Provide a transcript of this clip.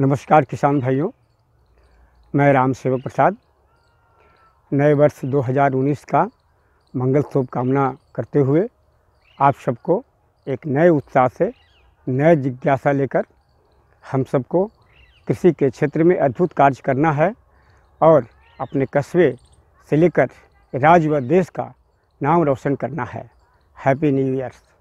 नमस्कार किसान भाइयों मैं राम सेवक प्रसाद नए वर्ष 2019 का मंगल शुभकामना करते हुए आप सबको एक नए उत्साह से नए जिज्ञासा लेकर हम सबको कृषि के क्षेत्र में अद्भुत कार्य करना है और अपने कस्बे से लेकर राज्य व देश का नाम रोशन करना है हैप्पी न्यू ईयर्स